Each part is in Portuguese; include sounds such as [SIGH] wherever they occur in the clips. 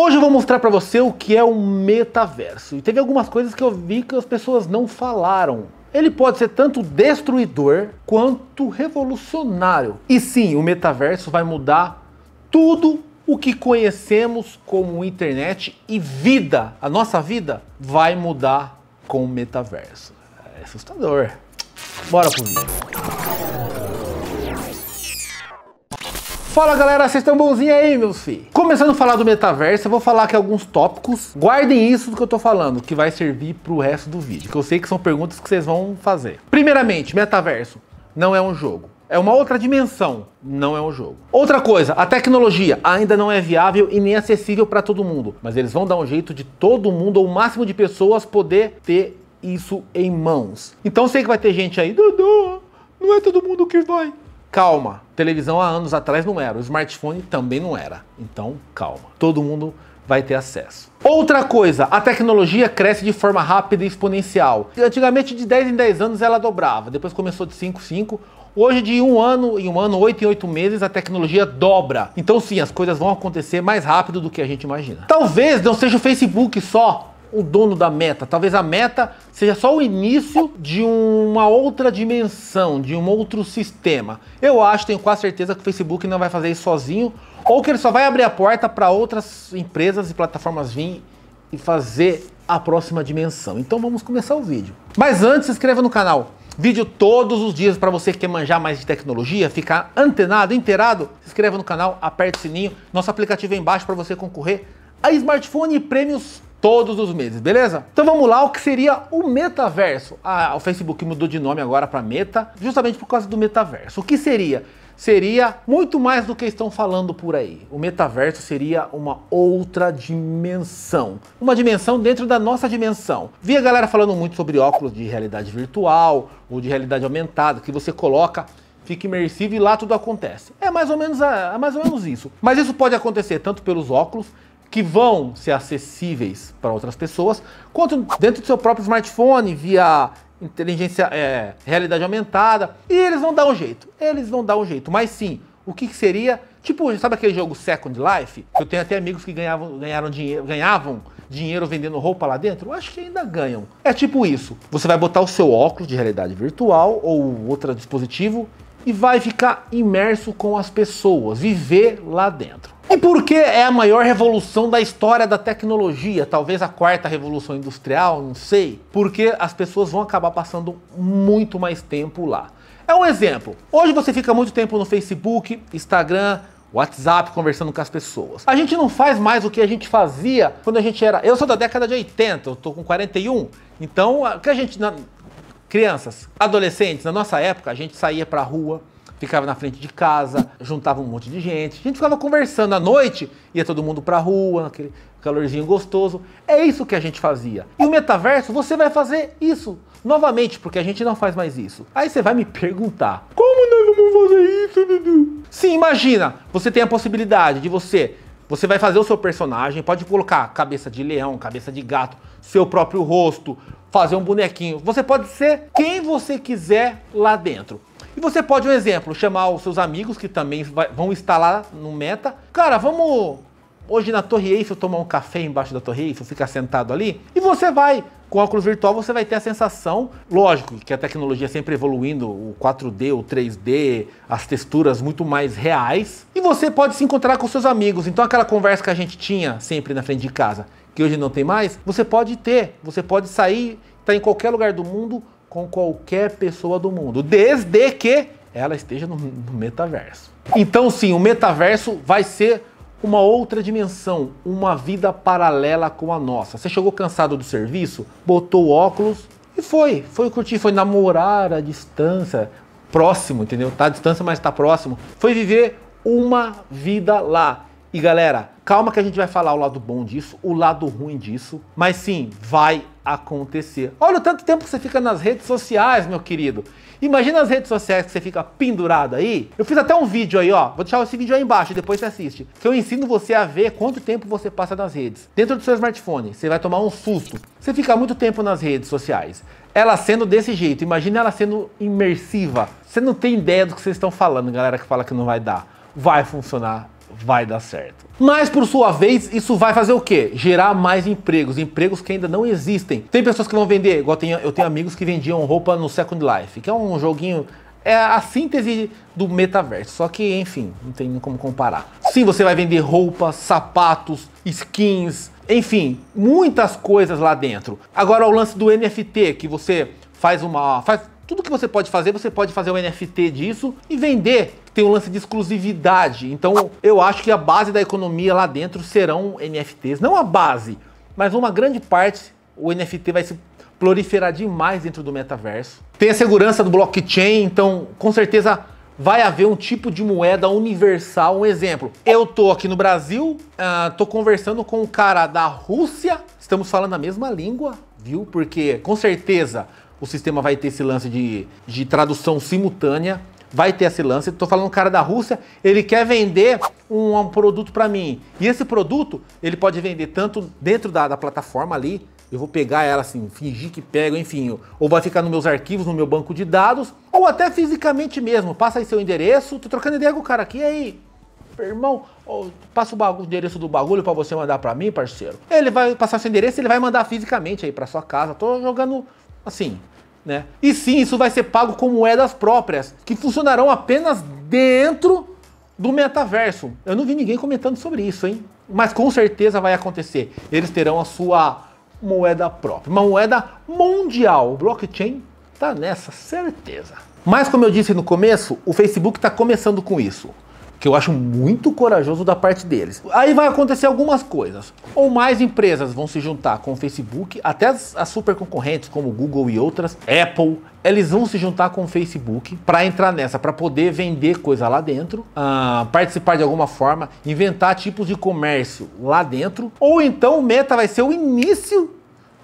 Hoje eu vou mostrar para você o que é o metaverso. E teve algumas coisas que eu vi que as pessoas não falaram. Ele pode ser tanto destruidor quanto revolucionário. E sim, o metaverso vai mudar tudo o que conhecemos como internet e vida. A nossa vida vai mudar com o metaverso. É assustador. Bora pro vídeo. Fala galera, vocês estão bonzinhos aí, meus filhos? Começando a falar do metaverso, eu vou falar aqui alguns tópicos. Guardem isso do que eu tô falando, que vai servir pro resto do vídeo, que eu sei que são perguntas que vocês vão fazer. Primeiramente, metaverso não é um jogo. É uma outra dimensão, não é um jogo. Outra coisa, a tecnologia ainda não é viável e nem acessível para todo mundo, mas eles vão dar um jeito de todo mundo, ou o máximo de pessoas, poder ter isso em mãos. Então sei que vai ter gente aí, Dudu, não é todo mundo que vai. Calma, televisão há anos atrás não era, o smartphone também não era. Então, calma. Todo mundo vai ter acesso. Outra coisa, a tecnologia cresce de forma rápida e exponencial. Antigamente, de 10 em 10 anos, ela dobrava, depois começou de 5 em 5. Hoje, de um ano em um ano, oito em oito meses, a tecnologia dobra. Então, sim, as coisas vão acontecer mais rápido do que a gente imagina. Talvez não seja o Facebook só o dono da meta. Talvez a meta seja só o início de uma outra dimensão, de um outro sistema. Eu acho, tenho quase certeza que o Facebook não vai fazer isso sozinho, ou que ele só vai abrir a porta para outras empresas e plataformas virem e fazer a próxima dimensão. Então vamos começar o vídeo. Mas antes, se inscreva no canal. Vídeo todos os dias para você que quer manjar mais de tecnologia, ficar antenado, inteirado. Se inscreva no canal, aperte o sininho. Nosso aplicativo é embaixo para você concorrer a smartphone e prêmios todos os meses, beleza? Então vamos lá, o que seria o metaverso? Ah, o Facebook mudou de nome agora para Meta, justamente por causa do metaverso. O que seria? Seria muito mais do que estão falando por aí. O metaverso seria uma outra dimensão. Uma dimensão dentro da nossa dimensão. Vi a galera falando muito sobre óculos de realidade virtual ou de realidade aumentada, que você coloca fica imersivo e lá tudo acontece. É mais ou menos, a, é mais ou menos isso. Mas isso pode acontecer tanto pelos óculos que vão ser acessíveis para outras pessoas, quanto dentro do seu próprio smartphone, via inteligência, é, realidade aumentada. E eles vão dar um jeito. Eles vão dar um jeito. Mas sim, o que, que seria? Tipo, sabe aquele jogo Second Life? Eu tenho até amigos que ganhavam, ganharam dinheiro, ganhavam dinheiro vendendo roupa lá dentro. Eu acho que ainda ganham. É tipo isso. Você vai botar o seu óculos de realidade virtual ou outro dispositivo e vai ficar imerso com as pessoas, viver lá dentro. E por que é a maior revolução da história da tecnologia? Talvez a quarta revolução industrial, não sei. Porque as pessoas vão acabar passando muito mais tempo lá. É um exemplo. Hoje você fica muito tempo no Facebook, Instagram, WhatsApp conversando com as pessoas. A gente não faz mais o que a gente fazia quando a gente era. Eu sou da década de 80, eu tô com 41. Então, o que a gente. Na... Crianças, adolescentes, na nossa época, a gente saía pra rua, ficava na frente de casa, juntava um monte de gente. A gente ficava conversando à noite, ia todo mundo pra rua, aquele calorzinho gostoso. É isso que a gente fazia. E o metaverso, você vai fazer isso novamente, porque a gente não faz mais isso. Aí você vai me perguntar: como nós vamos fazer isso, Dudu? Sim, imagina, você tem a possibilidade de você. Você vai fazer o seu personagem, pode colocar cabeça de leão, cabeça de gato, seu próprio rosto, fazer um bonequinho. Você pode ser quem você quiser lá dentro. E você pode, um exemplo, chamar os seus amigos que também vai, vão estar lá no Meta. Cara, vamos hoje na Torre Eiffel tomar um café embaixo da Torre Eiffel, ficar sentado ali. E você vai, com óculos virtual, você vai ter a sensação, lógico, que a tecnologia é sempre evoluindo, o 4D, o 3D, as texturas muito mais reais. E você pode se encontrar com seus amigos. Então aquela conversa que a gente tinha sempre na frente de casa, que hoje não tem mais, você pode ter, você pode sair, estar tá em qualquer lugar do mundo com qualquer pessoa do mundo, desde que ela esteja no, no metaverso. Então, sim, o metaverso vai ser uma outra dimensão, uma vida paralela com a nossa. Você chegou cansado do serviço, botou óculos e foi. Foi curtir, foi namorar à distância, próximo, entendeu? Tá à distância, mas tá próximo. Foi viver uma vida lá. E galera, calma que a gente vai falar o lado bom disso, o lado ruim disso, mas sim, vai acontecer. Olha o tanto tempo que você fica nas redes sociais, meu querido. Imagina as redes sociais que você fica pendurado aí. Eu fiz até um vídeo aí, ó. Vou deixar esse vídeo aí embaixo, e depois você assiste. Que eu ensino você a ver quanto tempo você passa nas redes. Dentro do seu smartphone, você vai tomar um susto. Você fica muito tempo nas redes sociais. Ela sendo desse jeito, imagina ela sendo imersiva. Você não tem ideia do que vocês estão falando, galera que fala que não vai dar. Vai funcionar vai dar certo. Mas por sua vez, isso vai fazer o quê? Gerar mais empregos, empregos que ainda não existem. Tem pessoas que vão vender, igual eu tenho amigos que vendiam roupa no Second Life, que é um joguinho é a síntese do metaverso. Só que, enfim, não tem como comparar. Sim, você vai vender roupas, sapatos, skins, enfim, muitas coisas lá dentro. Agora o lance do NFT, que você faz uma faz tudo que você pode fazer, você pode fazer o um NFT disso e vender tem um lance de exclusividade. Então, eu acho que a base da economia lá dentro serão NFTs. Não a base, mas uma grande parte o NFT vai se proliferar demais dentro do metaverso. Tem a segurança do blockchain, então com certeza vai haver um tipo de moeda universal. Um exemplo, eu tô aqui no Brasil, uh, tô conversando com um cara da Rússia, estamos falando a mesma língua, viu? Porque com certeza o sistema vai ter esse lance de, de tradução simultânea vai ter esse lance. Estou falando um cara da Rússia, ele quer vender um, um produto para mim. E esse produto, ele pode vender tanto dentro da, da plataforma ali, eu vou pegar ela assim, fingir que pego, enfim, ou vai ficar nos meus arquivos, no meu banco de dados, ou até fisicamente mesmo. Passa aí seu endereço, tô trocando ideia com o cara aqui, aí, irmão, passa o, o endereço do bagulho para você mandar para mim, parceiro. Ele vai passar seu endereço, ele vai mandar fisicamente aí para sua casa. Tô jogando assim, né? E sim, isso vai ser pago com moedas próprias, que funcionarão apenas dentro do metaverso. Eu não vi ninguém comentando sobre isso, hein? Mas com certeza vai acontecer. Eles terão a sua moeda própria, uma moeda mundial. O blockchain tá nessa certeza. Mas como eu disse no começo, o Facebook está começando com isso que eu acho muito corajoso da parte deles. Aí vai acontecer algumas coisas. Ou mais empresas vão se juntar com o Facebook, até as, as super concorrentes como Google e outras, Apple, eles vão se juntar com o Facebook para entrar nessa, para poder vender coisa lá dentro, uh, participar de alguma forma, inventar tipos de comércio lá dentro. Ou então o Meta vai ser o início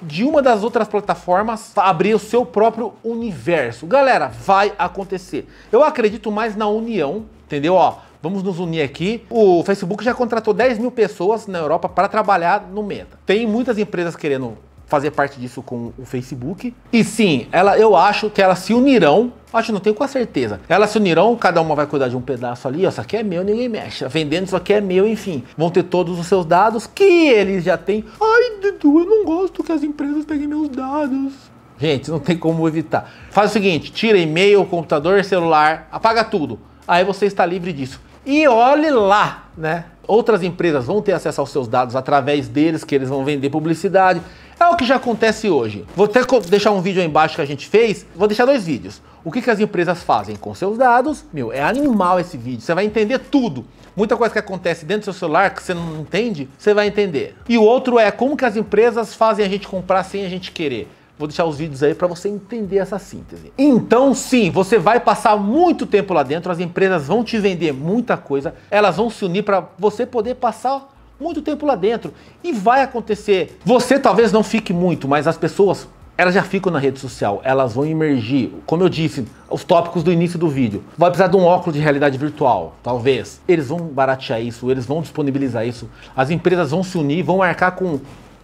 de uma das outras plataformas abrir o seu próprio universo. Galera, vai acontecer. Eu acredito mais na união, entendeu? Ó, vamos nos unir aqui. O Facebook já contratou 10 mil pessoas na Europa para trabalhar no Meta. Tem muitas empresas querendo fazer parte disso com o Facebook. E sim, ela, eu acho que elas se unirão. Acho, não tenho com certeza. Elas se unirão, cada uma vai cuidar de um pedaço ali. Ó, isso aqui é meu, ninguém mexe. Vendendo isso aqui é meu, enfim. Vão ter todos os seus dados que eles já têm. Ai, Dudu, eu não gosto que as empresas peguem meus dados. Gente, não tem como evitar. Faz o seguinte: tira e-mail, computador, celular, apaga tudo. Aí você está livre disso. E olhe lá, né? Outras empresas vão ter acesso aos seus dados através deles, que eles vão vender publicidade. É o que já acontece hoje. Vou até deixar um vídeo aí embaixo que a gente fez. Vou deixar dois vídeos. O que, que as empresas fazem com seus dados? Meu, é animal esse vídeo. Você vai entender tudo. Muita coisa que acontece dentro do seu celular que você não entende, você vai entender. E o outro é como que as empresas fazem a gente comprar sem a gente querer. Vou deixar os vídeos aí para você entender essa síntese. Então, sim, você vai passar muito tempo lá dentro, as empresas vão te vender muita coisa, elas vão se unir para você poder passar muito tempo lá dentro. E vai acontecer. Você talvez não fique muito, mas as pessoas, elas já ficam na rede social, elas vão emergir. Como eu disse, os tópicos do início do vídeo. Vai precisar de um óculos de realidade virtual, talvez. Eles vão baratear isso, eles vão disponibilizar isso. As empresas vão se unir, vão marcar com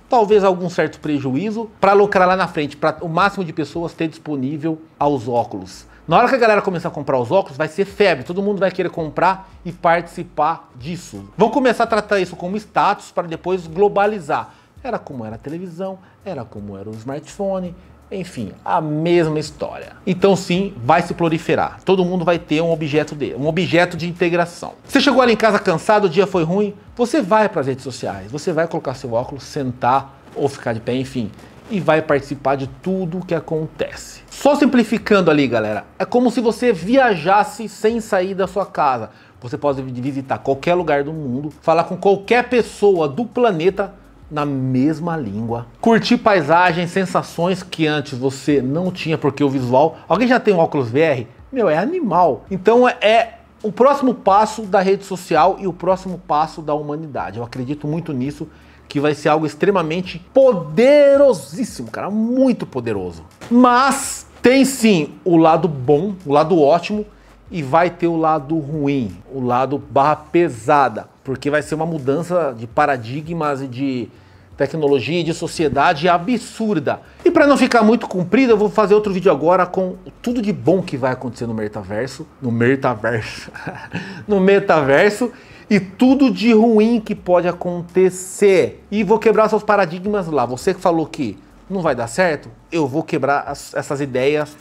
talvez algum certo prejuízo, para lucrar lá na frente, para o máximo de pessoas ter disponível aos óculos. Na hora que a galera começar a comprar os óculos, vai ser febre, todo mundo vai querer comprar e participar disso. Vão começar a tratar isso como status para depois globalizar. Era como era a televisão, era como era o smartphone, enfim, a mesma história. Então sim, vai se proliferar. Todo mundo vai ter um objeto de, um objeto de integração. Você chegou ali em casa cansado, o dia foi ruim, você vai para as redes sociais, você vai colocar seu óculos, sentar ou ficar de pé, enfim, e vai participar de tudo o que acontece. Só simplificando ali, galera, é como se você viajasse sem sair da sua casa. Você pode visitar qualquer lugar do mundo, falar com qualquer pessoa do planeta na mesma língua, curtir paisagens, sensações que antes você não tinha porque o visual. Alguém já tem um óculos VR? Meu, é animal. Então é o próximo passo da rede social e o próximo passo da humanidade. Eu acredito muito nisso, que vai ser algo extremamente poderosíssimo, cara, muito poderoso. Mas tem sim o lado bom, o lado ótimo e vai ter o lado ruim, o lado barra pesada porque vai ser uma mudança de paradigmas e de tecnologia e de sociedade absurda. E para não ficar muito comprido, eu vou fazer outro vídeo agora com tudo de bom que vai acontecer no metaverso, no metaverso, [LAUGHS] no metaverso e tudo de ruim que pode acontecer. E vou quebrar seus paradigmas lá. Você que falou que não vai dar certo, eu vou quebrar as, essas ideias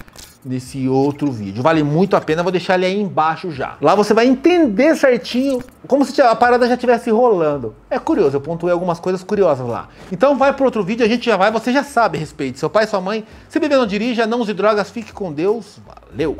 nesse outro vídeo. Vale muito a pena, vou deixar ele aí embaixo já. Lá você vai entender certinho como se a parada já estivesse rolando. É curioso, eu pontuei algumas coisas curiosas lá. Então vai para outro vídeo, a gente já vai, você já sabe, respeite seu pai, sua mãe. Se beber não dirija, não use drogas, fique com Deus. Valeu!